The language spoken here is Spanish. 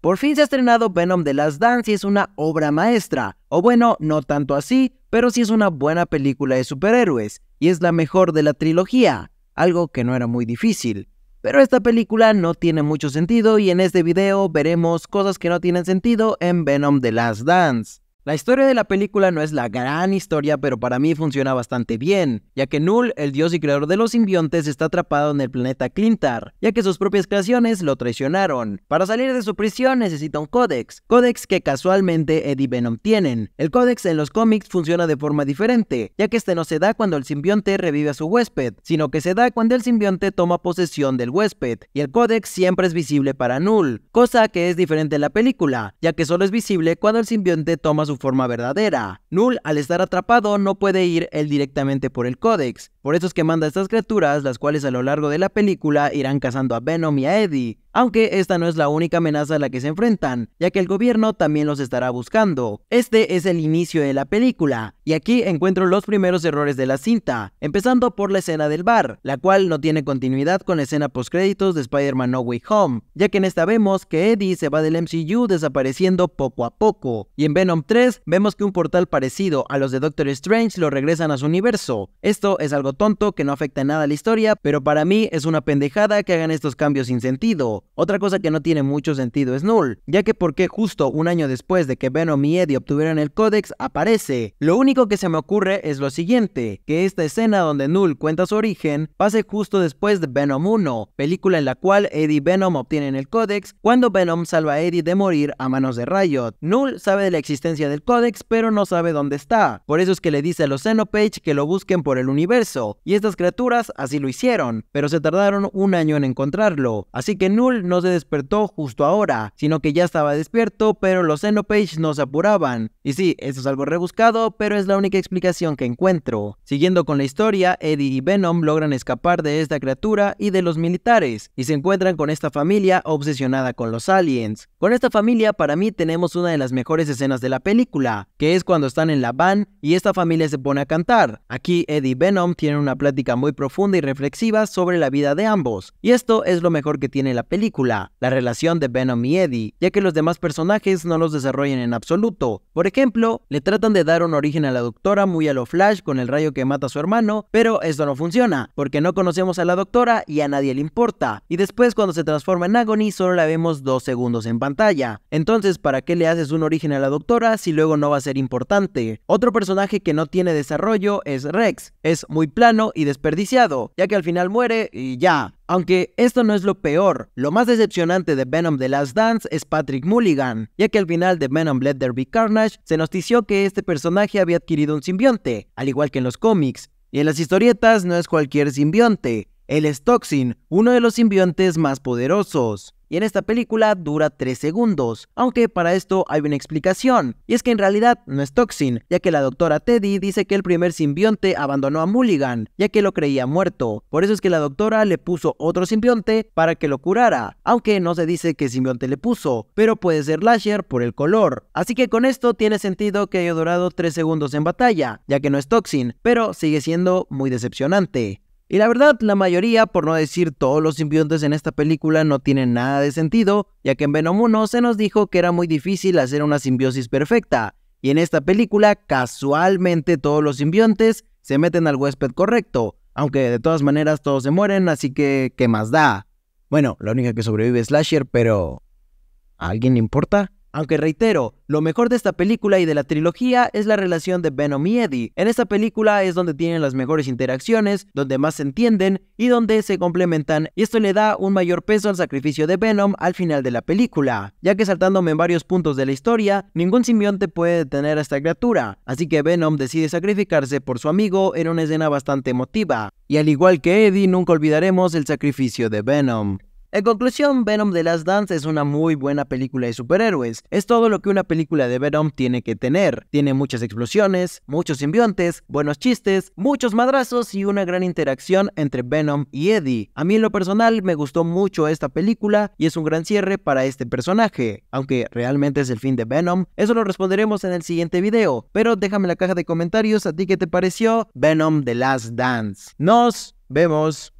Por fin se ha estrenado Venom de las Dance y es una obra maestra. O bueno, no tanto así, pero sí es una buena película de superhéroes, y es la mejor de la trilogía, algo que no era muy difícil. Pero esta película no tiene mucho sentido y en este video veremos cosas que no tienen sentido en Venom The Last Dance. La historia de la película no es la gran historia, pero para mí funciona bastante bien, ya que Null, el dios y creador de los simbiontes, está atrapado en el planeta Clintar, ya que sus propias creaciones lo traicionaron. Para salir de su prisión necesita un códex, códex que casualmente Eddie Venom tienen. El códex en los cómics funciona de forma diferente, ya que este no se da cuando el simbionte revive a su huésped, sino que se da cuando el simbionte toma posesión del huésped, y el códex siempre es visible para Null, cosa que es diferente en la película, ya que solo es visible cuando el simbionte toma su forma verdadera. Null, al estar atrapado, no puede ir él directamente por el códex, por eso es que manda a estas criaturas, las cuales a lo largo de la película irán cazando a Venom y a Eddie, aunque esta no es la única amenaza a la que se enfrentan, ya que el gobierno también los estará buscando. Este es el inicio de la película, y aquí encuentro los primeros errores de la cinta, empezando por la escena del bar, la cual no tiene continuidad con la escena postcréditos de Spider-Man No Way Home, ya que en esta vemos que Eddie se va del MCU desapareciendo poco a poco, y en Venom 3 vemos que un portal parecido a los de Doctor Strange lo regresan a su universo. Esto es algo tonto que no afecta nada a la historia, pero para mí es una pendejada que hagan estos cambios sin sentido. Otra cosa que no tiene mucho sentido es Null, ya que porque justo un año después de que Venom y Eddie obtuvieran el códex aparece. Lo único que se me ocurre es lo siguiente, que esta escena donde Null cuenta su origen pase justo después de Venom 1, película en la cual Eddie y Venom obtienen el códex cuando Venom salva a Eddie de morir a manos de Riot. Null sabe de la existencia del códex pero no sabe dónde está, por eso es que le dice a los Xenopage que lo busquen por el universo y estas criaturas así lo hicieron, pero se tardaron un año en encontrarlo, así que Null no se despertó justo ahora, sino que ya estaba despierto, pero los Xenopage no se apuraban. Y sí, eso es algo rebuscado, pero es la única explicación que encuentro. Siguiendo con la historia, Eddie y Venom logran escapar de esta criatura y de los militares, y se encuentran con esta familia obsesionada con los aliens. Con esta familia para mí tenemos una de las mejores escenas de la película, que es cuando están en la van y esta familia se pone a cantar. Aquí Eddie y Venom tienen tienen una plática muy profunda y reflexiva sobre la vida de ambos. Y esto es lo mejor que tiene la película, la relación de Venom y Eddie, ya que los demás personajes no los desarrollan en absoluto. Por ejemplo, le tratan de dar un origen a la doctora muy a lo Flash con el rayo que mata a su hermano, pero esto no funciona, porque no conocemos a la doctora y a nadie le importa. Y después cuando se transforma en Agony solo la vemos dos segundos en pantalla. Entonces, ¿para qué le haces un origen a la doctora si luego no va a ser importante? Otro personaje que no tiene desarrollo es Rex. Es muy plano y desperdiciado, ya que al final muere y ya. Aunque esto no es lo peor, lo más decepcionante de Venom The Last Dance es Patrick Mulligan, ya que al final de Venom Let There Carnage se notició que este personaje había adquirido un simbionte, al igual que en los cómics, y en las historietas no es cualquier simbionte, él es Toxin, uno de los simbiontes más poderosos y en esta película dura 3 segundos, aunque para esto hay una explicación, y es que en realidad no es Toxin, ya que la doctora Teddy dice que el primer simbionte abandonó a Mulligan, ya que lo creía muerto, por eso es que la doctora le puso otro simbionte para que lo curara, aunque no se dice qué simbionte le puso, pero puede ser Lasher por el color, así que con esto tiene sentido que haya durado 3 segundos en batalla, ya que no es Toxin, pero sigue siendo muy decepcionante. Y la verdad, la mayoría, por no decir todos los simbiontes en esta película, no tienen nada de sentido, ya que en Venom 1 se nos dijo que era muy difícil hacer una simbiosis perfecta, y en esta película, casualmente todos los simbiontes se meten al huésped correcto, aunque de todas maneras todos se mueren, así que ¿qué más da? Bueno, la única que sobrevive es Slasher, pero ¿a alguien le importa? Aunque reitero, lo mejor de esta película y de la trilogía es la relación de Venom y Eddie. En esta película es donde tienen las mejores interacciones, donde más se entienden y donde se complementan, y esto le da un mayor peso al sacrificio de Venom al final de la película, ya que saltándome en varios puntos de la historia, ningún simbionte puede detener a esta criatura, así que Venom decide sacrificarse por su amigo en una escena bastante emotiva, y al igual que Eddie nunca olvidaremos el sacrificio de Venom. En conclusión, Venom The Last Dance es una muy buena película de superhéroes. Es todo lo que una película de Venom tiene que tener. Tiene muchas explosiones, muchos simbiontes, buenos chistes, muchos madrazos y una gran interacción entre Venom y Eddie. A mí en lo personal me gustó mucho esta película y es un gran cierre para este personaje. Aunque realmente es el fin de Venom, eso lo responderemos en el siguiente video. Pero déjame en la caja de comentarios a ti qué te pareció Venom The Last Dance. Nos vemos.